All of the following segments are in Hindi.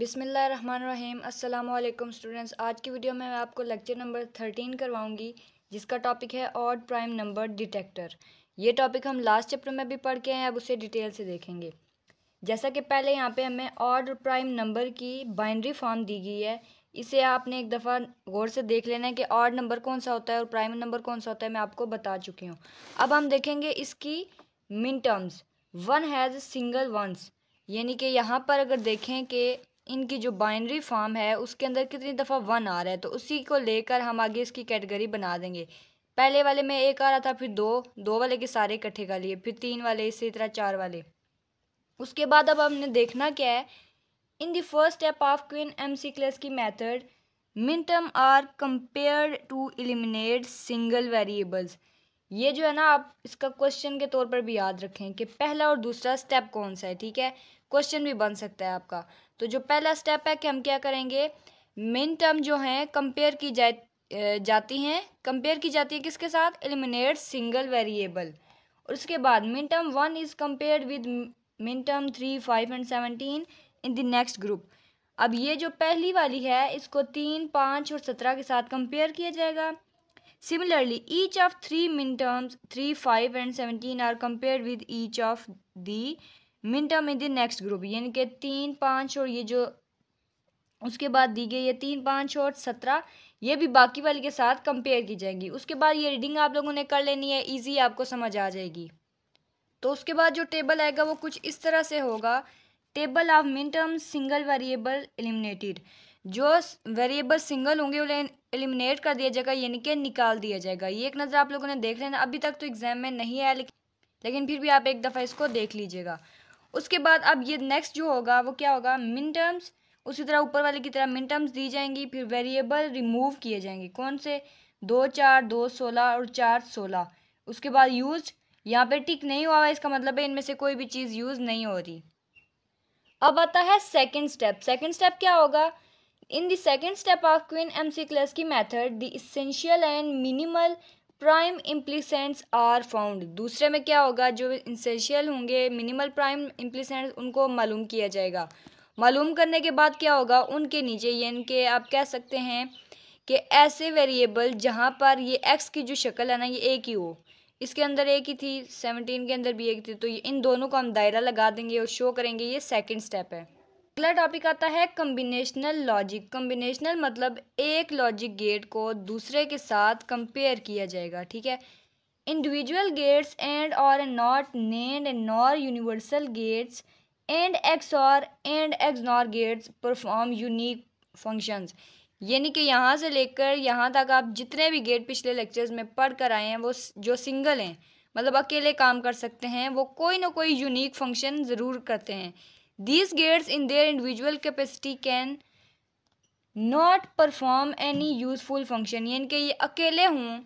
बिसमीम अल्लाम स्टूडेंट्स आज की वीडियो में मैं आपको लेक्चर नंबर थर्टीन करवाऊंगी जिसका टॉपिक है ऑड प्राइम नंबर डिटेक्टर ये टॉपिक हम लास्ट चैप्टर में भी पढ़ के हैं अब उसे डिटेल से देखेंगे जैसा कि पहले यहाँ पे हमें ऑड प्राइम नंबर की बाइनरी फॉर्म दी गई है इसे आपने एक दफ़ा गौर से देख लेना है कि ऑड नंबर कौन सा होता है और प्राइम नंबर कौन सा होता है मैं आपको बता चुकी हूँ अब हम देखेंगे इसकी min terms one has single ones यानी कि यहाँ पर अगर देखें कि इनकी जो बाइनरी फॉर्म है उसके अंदर कितनी दफ़ा वन आ रहा है तो उसी को लेकर हम आगे इसकी कैटेगरी बना देंगे पहले वाले में एक आ रहा था फिर दो दो वाले के सारे इकट्ठे कर लिए फिर तीन वाले इसी तरह चार वाले उसके बाद अब हमने देखना क्या है in the first step of Quine McCluskey की method minterm are compare to eliminate single variables ये जो है ना आप इसका क्वेश्चन के तौर पर भी याद रखें कि पहला और दूसरा स्टेप कौन सा है ठीक है क्वेश्चन भी बन सकता है आपका तो जो पहला स्टेप है कि हम क्या करेंगे मिन टर्म जो हैं कंपेयर की जा जाती हैं कंपेयर की जाती है किसके साथ एलिमिनेट सिंगल वेरिएबल और उसके बाद minterm one is compare with minterm three five and seventeen in the next group अब ये जो पहली वाली है इसको तीन पाँच और सत्रह के साथ कंपेयर किया जाएगा similarly each of three minterms three five and seventeen are compare with each of the minterm in the next group यानी कि तीन पाँच और ये जो उसके बाद दी गई ये तीन पाँच और सत्रह ये भी बाकी वाले के साथ कंपेयर की जाएगी उसके बाद ये रीडिंग आप लोगों ने कर लेनी है ईजी आपको समझ आ जाएगी तो उसके बाद जो टेबल आएगा वो कुछ इस तरह से होगा table of minterm single variable eliminated जो वेरिएबल सिंगल होंगे उन्हें एलिमिनेट कर दिया जाएगा यानी कि निकाल दिया जाएगा ये एक नज़र आप लोगों ने देख लेना अभी तक तो एग्ज़ाम में नहीं आया लेकिन लेकिन फिर भी आप एक दफ़ा इसको देख लीजिएगा उसके बाद अब ये नेक्स्ट जो होगा वो क्या होगा मिन टर्म्स उसी तरह ऊपर वाले की तरह मिन टर्म्स दी जाएंगी फिर वेरिएबल रिमूव किए जाएंगे कौन से दो चार दो सोलह और चार सोलह उसके बाद यूज यहाँ पे टिक नहीं हुआ इसका मतलब है इनमें से कोई भी चीज़ यूज़ नहीं हो रही अब आता है सेकेंड स्टेप सेकेंड स्टेप क्या होगा in the second step of Quine McCluskey की method the essential and minimal prime implicants are found दूसरे में क्या होगा जो इंसेंशियल होंगे मिनिमल प्राइम इम्प्लीसेंट्स उनको मालूम किया जाएगा मालूम करने के बाद क्या होगा उनके नीचे यानी कि आप कह सकते हैं कि ऐसे वेरिएबल जहाँ पर ये एक्स की जो शक्ल है ना ये एक ही हो इसके अंदर एक ही थी सेवनटीन के अंदर भी एक थी तो ये इन दोनों को हम दायरा लगा देंगे और शो करेंगे ये सेकेंड स्टेप है अगला टॉपिक आता है कम्बिनेशनल लॉजिक कम्बिनेशनल मतलब एक लॉजिक गेट को दूसरे के साथ कंपेयर किया जाएगा ठीक है individual gates AND OR NOT NAND and NOR universal gates and XOR and XNOR gates perform unique functions यानी कि यहाँ से लेकर यहाँ तक आप जितने भी गेट पिछले लेक्चर्स में पढ़ कर आए हैं वो जो सिंगल हैं मतलब अकेले काम कर सकते हैं वो कोई ना कोई यूनिक फंक्शन ज़रूर करते हैं these gates in their individual capacity can not perform any useful function यानी कि ये अकेले हों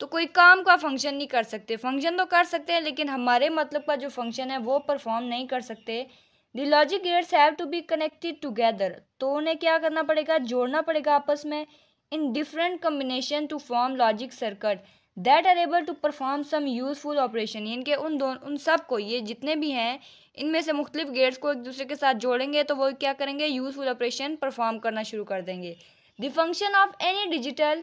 तो कोई काम का फंक्शन नहीं कर सकते फंक्शन तो कर सकते हैं लेकिन हमारे मतलब का जो फंक्शन है वो परफॉर्म नहीं कर सकते the logic gates have to be connected together तो उन्हें क्या करना पड़ेगा जोड़ना पड़ेगा आपस में in different combination to form logic circuit that are able to perform some useful operation यानी कि उन दोनों उन सब को ये जितने भी हैं इनमें से मुख्तलिफ गेट्स को एक दूसरे के साथ जोड़ेंगे तो वो क्या करेंगे यूज़फुल ऑपरेशन परफॉर्म करना शुरू कर देंगे the function of any digital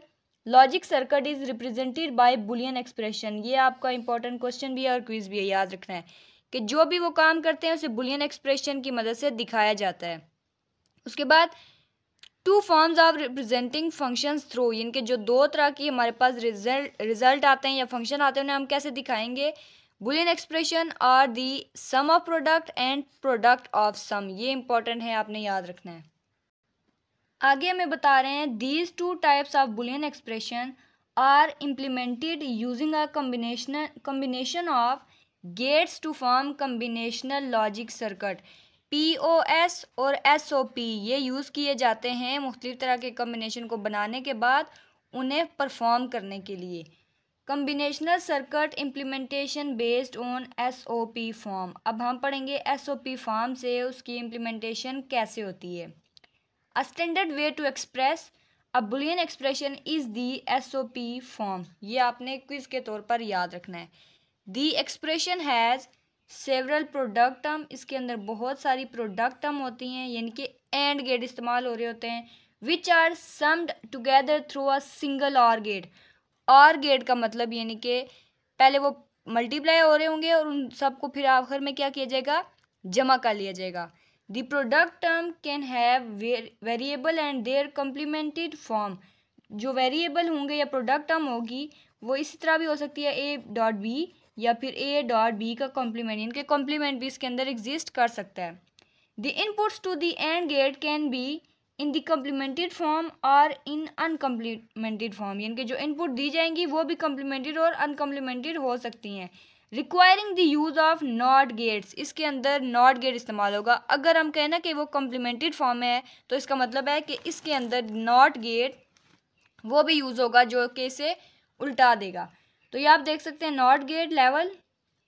logic circuit is represented by Boolean expression ये आपका इंपॉर्टेंट क्वेश्चन भी है और क्विज भी है याद रखना है कि जो भी वो काम करते हैं उसे बुलियन एक्सप्रेशन की मदद से दिखाया जाता है उसके बाद two forms of representing functions through इनके जो दो तरह की हमारे पास रिजल्ट रिजल्ट आते हैं या फंक्शन आते हैं उन्हें हम कैसे दिखाएंगे Boolean expression are the sum of product and product of sum ये इंपॉर्टेंट है आपने याद रखना है आगे हमें बता रहे हैं these two types of Boolean expression are implemented using a combination combination of gates to form combinational logic circuit P O S और एस ओ पी ये यूज़ किए जाते हैं मुख्तलिफ़ तरह के कम्बिनेशन को बनाने के बाद उन्हें परफॉर्म करने के लिए combinational circuit implementation based on S O P form अब हम पढ़ेंगे एस ओ पी फॉर्म से उसकी इम्प्लीमेंटेशन कैसे होती है a standard way to express a Boolean expression is the S O P form ये आपने क्विज़ के तौर पर याद रखना है the expression has several product term इसके अंदर बहुत सारी प्रोडक्ट टर्म होती हैं यानी कि एंड गेट इस्तेमाल हो रहे होते हैं which are summed together through a single OR gate OR gate का मतलब यानी कि पहले वो मल्टीप्लाई हो रहे होंगे और उन सबको फिर आखिर में क्या किया जाएगा जमा कर लिया जाएगा the product term can have variable and their complemented form जो वेरिएबल होंगे या प्रोडक्ट टर्म होगी वो इसी तरह भी हो सकती है ए डॉट बी या फिर ए डॉट बी का कॉम्प्लीमेंट इनके कॉम्प्लीमेंट भी इसके अंदर एग्जिस्ट कर सकता है the inputs to the AND gate can be in the complemented form or in अनकम्प्लीमेंटेड form यानी कि जो इनपुट दी जाएंगी वो भी कम्प्लीमेंटेड और अनकम्प्लीमेंटेड हो सकती हैं requiring the use of NOT gates इसके अंदर नॉट गेट इस्तेमाल होगा अगर हम कहें ना कि वो कम्प्लीमेंटेड फॉर्म है तो इसका मतलब है कि इसके अंदर नॉट गेट वो भी यूज़ होगा जो कि इसे उल्टा देगा तो ये आप देख सकते हैं नॉर्थ गेट लेवल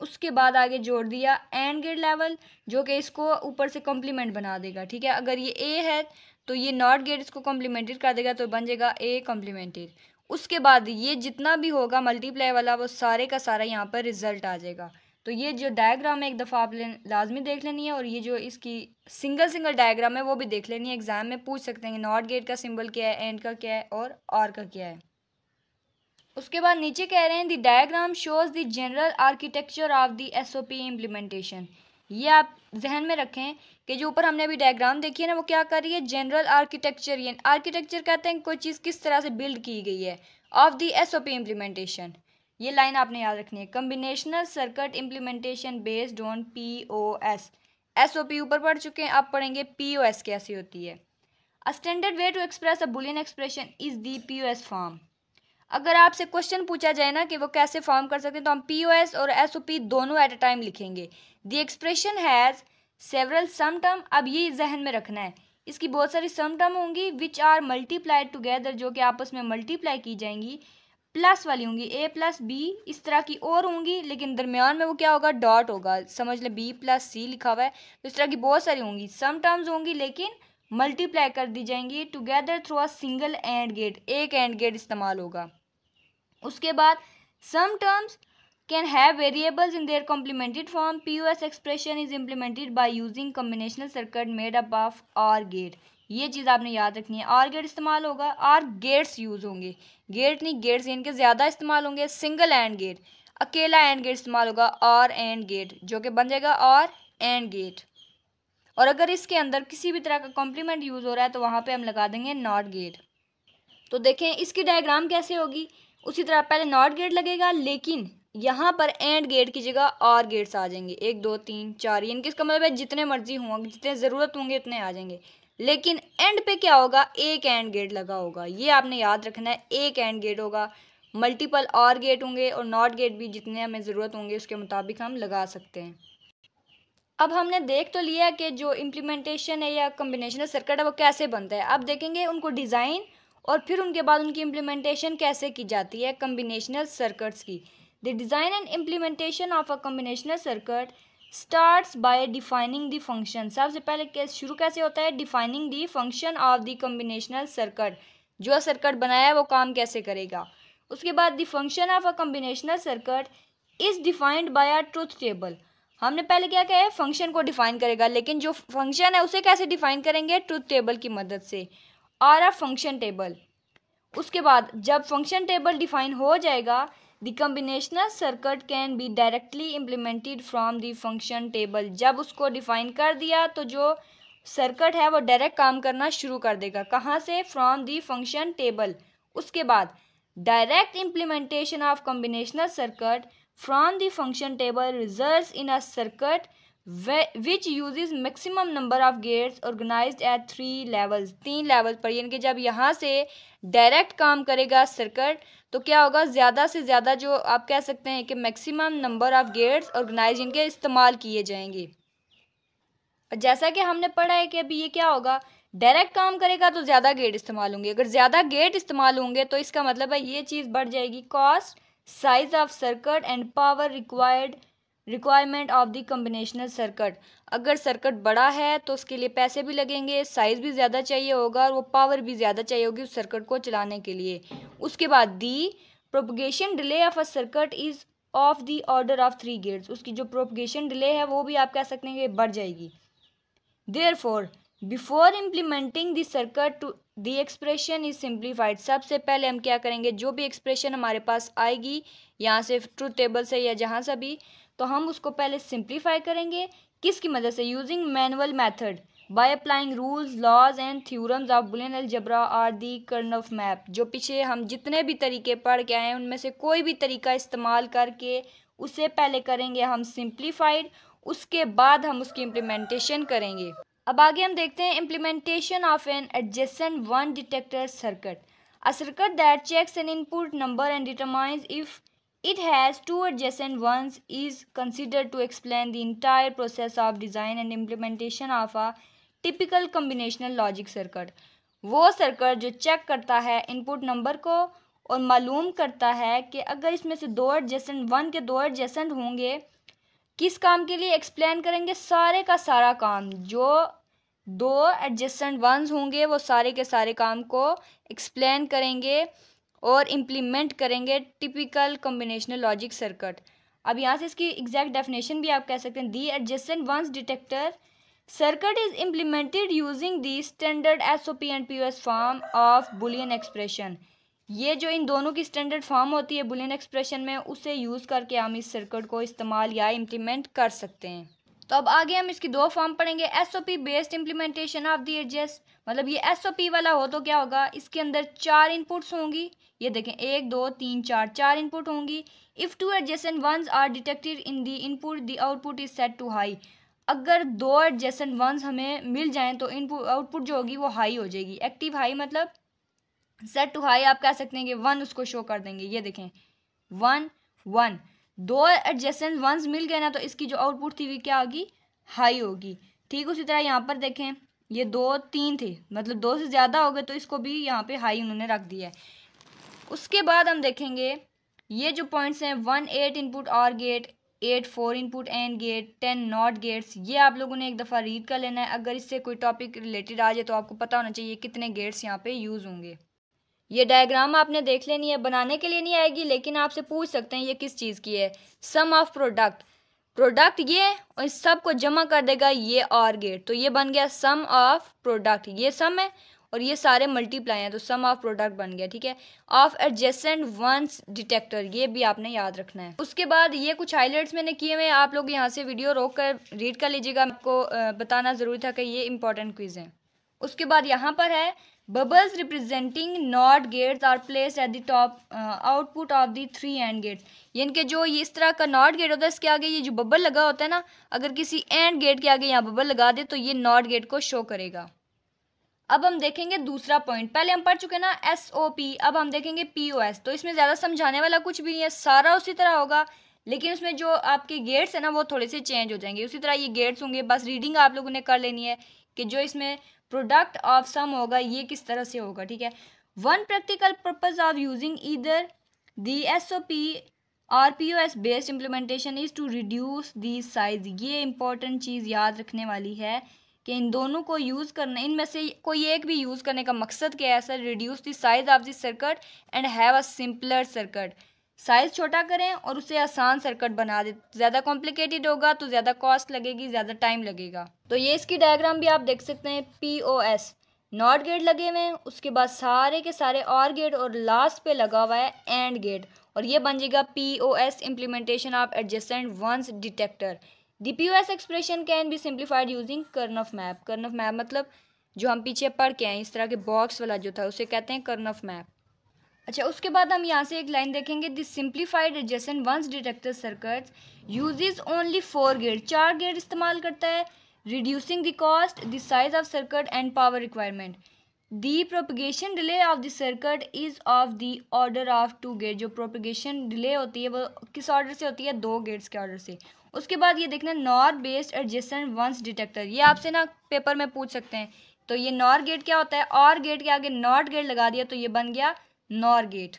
उसके बाद आगे जोड़ दिया एंड गेट लेवल जो कि इसको ऊपर से कॉम्प्लीमेंट बना देगा ठीक है अगर ये ए है तो ये नॉर्थ गेट इसको कॉम्प्लीमेंटेड कर देगा तो बन जाएगा ए कॉम्प्लीमेंटेड उसके बाद ये जितना भी होगा मल्टीप्लाई वाला वो सारे का सारा यहाँ पर रिजल्ट आ जाएगा तो ये जो डायग्राम है एक दफ़ा आप लाजमी देख लेनी है और ये जो इसकी सिंगल सिंगल डायग्राम है वो भी देख लेनी है एग्ज़ाम में पूछ सकते हैं नॉर्थ गेट का सिंबल क्या है एंड का क्या है और आर का क्या है उसके बाद नीचे कह रहे हैं the diagram shows the general architecture of O SOP implementation ये आप जहन में रखें कि जो ऊपर हमने अभी डायग्राम देखी है ना वो क्या कर रही है जनरल आर्किटेक्चर ये आर्किटेक्चर कहते हैं कोई चीज़ किस तरह से बिल्ड की गई है ऑफ ओ एसओपी इम्प्लीमेंटेशन ये लाइन आपने याद रखनी है combinational circuit implementation based on P O S S O P ऊपर पढ़ चुके हैं आप पढ़ेंगे पी ओ एस कैसी होती है a standard way to express a Boolean expression is the P O S form अगर आपसे क्वेश्चन पूछा जाए ना कि वो कैसे फॉर्म कर सकते हैं तो हम पी ओ एस और एस ओ पी दोनों एट अ टाइम लिखेंगे the expression has several sum term अब ये जहन में रखना है इसकी बहुत सारी सम टर्म होंगी विच आर मल्टीप्लाइड टुगेदर जो कि आपस में मल्टीप्लाई की जाएंगी प्लस वाली होंगी ए प्लस बी इस तरह की और होंगी लेकिन दरमियान में वो क्या होगा डॉट होगा समझ लें बी प्लस सी लिखा हुआ है तो इस तरह की बहुत सारी होंगी सम टर्म्स होंगी लेकिन मल्टीप्लाई कर दी जाएंगी together through a single AND gate एक एंड गेट इस्तेमाल होगा उसके बाद sum terms variables in their complemented form P form. S expression is implemented by using combinational circuit made up of OR gate ये चीज़ आपने याद रखनी है आर गेट इस्तेमाल होगा आर गेट्स यूज़ होंगे गेट नहीं गेट्स इनके ज़्यादा इस्तेमाल होंगे सिंगल एंड गेट अकेला एंड गेट इस्तेमाल होगा आर एंड गेट जो कि बन जाएगा और एंड गेट और अगर इसके अंदर किसी भी तरह का कॉम्प्लीमेंट यूज़ हो रहा है तो वहाँ पे हम लगा देंगे नॉट गेट तो देखें इसकी डायग्राम कैसे होगी उसी तरह पहले नॉट गेट लगेगा लेकिन यहाँ पर एंड गेट की जगह और गेट्स आ जाएंगे एक दो तीन चार इनके कि इसका मतलब है जितने मर्जी होंगे जितने ज़रूरत होंगे उतने आ जाएंगे लेकिन एंड पे क्या होगा एक एंड गेट लगा होगा ये आपने याद रखना है एक एंड गेट होगा मल्टीपल और गेट होंगे और नॉट गेट भी जितने हमें ज़रूरत होंगे उसके मुताबिक हम लगा सकते हैं अब हमने देख तो लिया कि जो इम्प्लीमेंटेशन है या कम्बिनेशन सर्किट है वो कैसे बनता है अब देखेंगे उनको डिज़ाइन और फिर उनके बाद उनकी इम्प्लीमेंटेशन कैसे की जाती है कम्बिनेशनल सर्कट्स की the design and implementation of a combinational circuit starts by defining the function सबसे पहले कैसे शुरू कैसे होता है defining the function of the combinational circuit जो सर्कट बनाया है वो काम कैसे करेगा उसके बाद the function of a combinational circuit is defined by a truth table हमने पहले क्या कहा है फंक्शन को डिफाइन करेगा लेकिन जो फंक्शन है उसे कैसे डिफाइन करेंगे ट्रूथ टेबल की मदद से आर अ फंक्शन टेबल उसके बाद जब फंक्शन टेबल डिफाइन हो जाएगा the combinational circuit can be directly implemented from the function table जब उसको डिफाइन कर दिया तो जो सर्किट है वो डायरेक्ट काम करना शुरू कर देगा कहाँ से फ्रॉम दी फंक्शन टेबल उसके बाद direct implementation of combinational circuit from the function table result in a circuit which use maximum number of gates organise at three levels तीन लेवल पर यानी कि जब यहाँ से डायरेक्ट काम करेगा सर्कट तो क्या होगा ज़्यादा से ज़्यादा जो आप कह सकते हैं कि maximum number of gates organise इनके इस्तेमाल किए जाएंगे और जैसा कि हमने पढ़ा है कि अभी ये क्या होगा डायरेक्ट काम करेगा तो ज़्यादा गेट इस्तेमाल होंगे अगर ज़्यादा गेट इस्तेमाल होंगे तो इसका मतलब है ये चीज़ बढ़ जाएगी cost size of circuit and power required requirement of the combinational circuit अगर सर्किट बड़ा है तो उसके लिए पैसे भी लगेंगे साइज़ भी ज़्यादा चाहिए होगा और वो पावर भी ज़्यादा चाहिए होगी उस सर्किट को चलाने के लिए उसके बाद the propagation delay of a circuit is of the order of three gates उसकी जो प्रोपगेशन डिले है वो भी आप कह सकते हैं कि बढ़ जाएगी therefore before implementing the circuit to the expression is simplified सबसे पहले हम क्या करेंगे जो भी एक्सप्रेशन हमारे पास आएगी यहाँ से ट्रूथ टेबल से या जहाँ से भी तो हम उसको पहले सिंप्लीफाई करेंगे किसकी मदद से using manual method by applying rules laws and theorems of Boolean algebra or the Karnaugh map जो पीछे हम जितने भी तरीके पढ़ के आए हैं उनमें से कोई भी तरीका इस्तेमाल करके उसे पहले करेंगे हम सिंप्लीफाइड उसके बाद हम उसकी इम्प्लीमेंटेशन करेंगे अब आगे हम देखते हैं implementation of an adjacent one detector circuit a circuit that checks an input number and determines if It has two adjacent ones is considered to explain the entire process of design and implementation of a typical combinational logic circuit. वो सर्कट जो चेक करता है इनपुट नंबर को और मालूम करता है कि अगर इसमें से दो एडजेसेंट वन के दो एडजेसेंट होंगे किस काम के लिए एक्सप्लेन करेंगे सारे का सारा काम जो दो एडजेसेंट वंस होंगे वो सारे के सारे काम को एक्सप्लेन करेंगे और इम्प्लीमेंट करेंगे टिपिकल कॉम्बिनेशनल लॉजिक सर्कट अब यहाँ से इसकी एग्जैक्ट डेफिनेशन भी आप कह सकते हैं the adjacent ones detector circuit is implemented using the standard S O P and P S form of Boolean expression ये जो इन दोनों की स्टैंडर्ड फॉर्म होती है बुलियन एक्सप्रेशन में उसे यूज़ करके हम इस सर्कट को इस्तेमाल या इम्प्लीमेंट कर सकते हैं तो अब आगे हम इसकी दो फॉर्म पढ़ेंगे S O P based implementation of the adjacent मतलब ये एस ओ पी वाला हो तो क्या होगा इसके अंदर चार इनपुट्स होंगी ये देखें एक दो तीन चार चार इनपुट होंगी if two adjacent ones are detected in the input the output is set to high अगर दो एडजेसेंट वंस हमें मिल जाएँ तो इनपुट आउटपुट जो होगी वो हाई हो जाएगी एक्टिव हाई मतलब सेट टू हाई आप कह सकते हैं कि वन उसको शो कर देंगे ये देखें वन वन दो एडजेसेंट वंस मिल गए ना तो इसकी जो आउटपुट थी वी क्या होगी हाई होगी ठीक उसी तरह यहाँ पर देखें ये दो तीन थे मतलब दो से ज़्यादा हो गए तो इसको भी यहाँ पे हाई उन्होंने रख दिया है उसके बाद हम देखेंगे ये जो पॉइंट्स हैं one eight input OR gate eight four input AND gate ten NOT gates ये आप लोगों ने एक दफ़ा रीड कर लेना है अगर इससे कोई टॉपिक रिलेटेड आ जाए तो आपको पता होना चाहिए कितने गेट्स यहाँ पे यूज़ होंगे ये डायग्राम आपने देख लेनी है बनाने के लिए नहीं आएगी लेकिन आपसे पूछ सकते हैं ये किस चीज़ की है सम ऑफ प्रोडक्ट प्रोडक्ट ये और इस सब को जमा कर देगा ये और गेट तो ये बन गया सम ऑफ प्रोडक्ट ये सम है और ये सारे मल्टीप्लाई हैं तो सम ऑफ प्रोडक्ट बन गया ठीक है ऑफ एडजेसेंट वंस डिटेक्टर ये भी आपने याद रखना है उसके बाद ये कुछ हाईलाइट्स मैंने किए हुए आप लोग यहाँ से वीडियो रोक कर रीड कर लीजिएगा आपको बताना ज़रूरी था कि ये इंपॉर्टेंट क्विज़ है उसके बाद यहाँ पर है Bubbles representing NOT gates are placed at the top uh, output of the three end gates. यानी कि जो ये इस तरह का नॉट गेट होता है इसके आगे ये जो बबल लगा होता है ना अगर किसी एंड गेट के आगे यहाँ बबल लगा दे तो ये नॉट गेट को शो करेगा अब हम देखेंगे दूसरा पॉइंट पहले हम पढ़ चुके ना एस ओ पी अब हम देखेंगे पी ओ एस तो इसमें ज़्यादा समझाने वाला कुछ भी नहीं है सारा उसी तरह होगा लेकिन उसमें जो आपके गेट्स हैं ना वो थोड़े से चेंज हो जाएंगे उसी तरह ये गेट्स होंगे बस रीडिंग आप लोगों ने कर लेनी है कि जो इसमें प्रोडक्ट ऑफ सम होगा ये किस तरह से होगा ठीक है one practical purpose of using either the S O P or P O S based implementation is to reduce the size ये इंपॉर्टेंट चीज़ याद रखने वाली है कि इन दोनों को यूज़ करने इनमें से कोई एक भी यूज़ करने का मकसद क्या है sir reduce the size of the circuit and have a simpler circuit size छोटा करें और उसे आसान सर्कट बना दें ज़्यादा कॉम्प्लिकेटेड होगा तो ज़्यादा कॉस्ट लगेगी ज़्यादा टाइम लगेगा तो ये इसकी डायग्राम भी आप देख सकते हैं P O S NOT gate लगे हुए हैं उसके बाद सारे के सारे और गेट और लास्ट पे लगा हुआ है एंड गेट और ये बन जाएगा P O S implementation of adjacent ones detector the P O S expression can be simplified using Karnaugh map Karnaugh map मतलब जो हम पीछे पढ़ के आए इस तरह के बॉक्स वाला जो था उसे कहते हैं कर्न ऑफ मैप अच्छा उसके बाद हम यहाँ से एक लाइन देखेंगे this simplified adjacent ones detector circuit uses only four gate चार गेट इस्तेमाल करता है reducing the cost the size of circuit and power requirement the propagation delay of the circuit is of the order of two gate जो प्रोपगेशन डिले होती है वो किस ऑर्डर से होती है दो गेट्स के ऑर्डर से उसके बाद ये देखना NOR based adjacent ones detector ये आपसे ना पेपर में पूछ सकते हैं तो ये नॉर गेट क्या होता है और गेट के आगे नॉट गेट लगा दिया तो ये बन गया नॉर गेट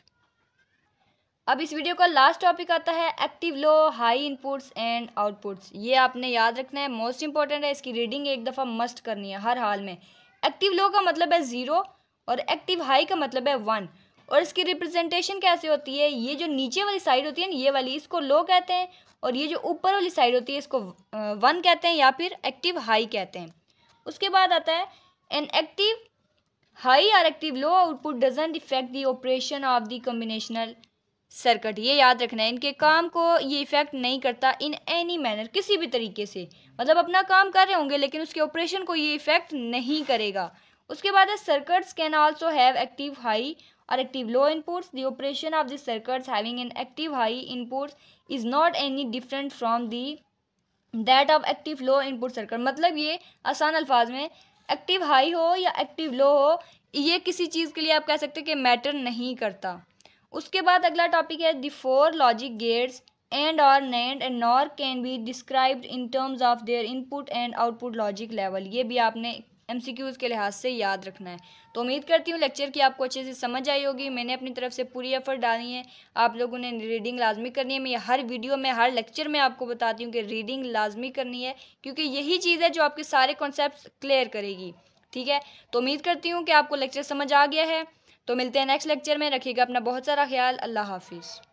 अब इस वीडियो का लास्ट टॉपिक आता है active low high inputs and outputs ये आपने याद रखना है मोस्ट इंपॉर्टेंट है इसकी रीडिंग एक दफ़ा मस्ट करनी है हर हाल में एक्टिव लो का मतलब है ज़ीरो और एक्टिव हाई का मतलब है वन और इसकी रिप्रेजेंटेशन कैसे होती है ये जो नीचे वाली साइड होती है ना ये वाली इसको लो कहते हैं और ये जो ऊपर वाली साइड होती है इसको वन कहते हैं या फिर एक्टिव हाई कहते हैं उसके बाद आता है an active high or active low output doesn't effect the operation of the combinational circuit ये याद रखना है इनके काम को ये इफेक्ट नहीं करता इन एनी मैनर किसी भी तरीके से मतलब अपना काम कर रहे होंगे लेकिन उसके ऑपरेशन को ये इफेक्ट नहीं करेगा उसके बाद है circuits can also have active high or active low inputs the operation of the circuits having an active high inputs is not any different from the that of active low input circuit मतलब ये आसान अल्फाज में एक्टिव हाई हो या एक्टिव लो हो ये किसी चीज़ के लिए आप कह सकते हैं कि मैटर नहीं करता उसके बाद अगला टॉपिक है the four logic gates AND OR NAND and NOR can be described in terms of their input and output logic level ये भी आपने एमसीक्यूज़ के लिहाज से याद रखना है तो उम्मीद करती हूँ लेक्चर की आपको अच्छे से समझ आई होगी मैंने अपनी तरफ से पूरी एफर्ट डाली है आप लोगों ने रीडिंग लाजमी करनी है मैं हर वीडियो में हर लेक्चर में आपको बताती हूँ कि रीडिंग लाजमी करनी है क्योंकि यही चीज़ है जो आपके सारे कॉन्सेप्ट क्लियर करेगी ठीक है तो उम्मीद करती हूँ कि आपको लेक्चर समझ आ गया है तो मिलते हैं नेक्स्ट लेक्चर में रखिएगा अपना बहुत सारा ख्याल अल्लाह हाफिज़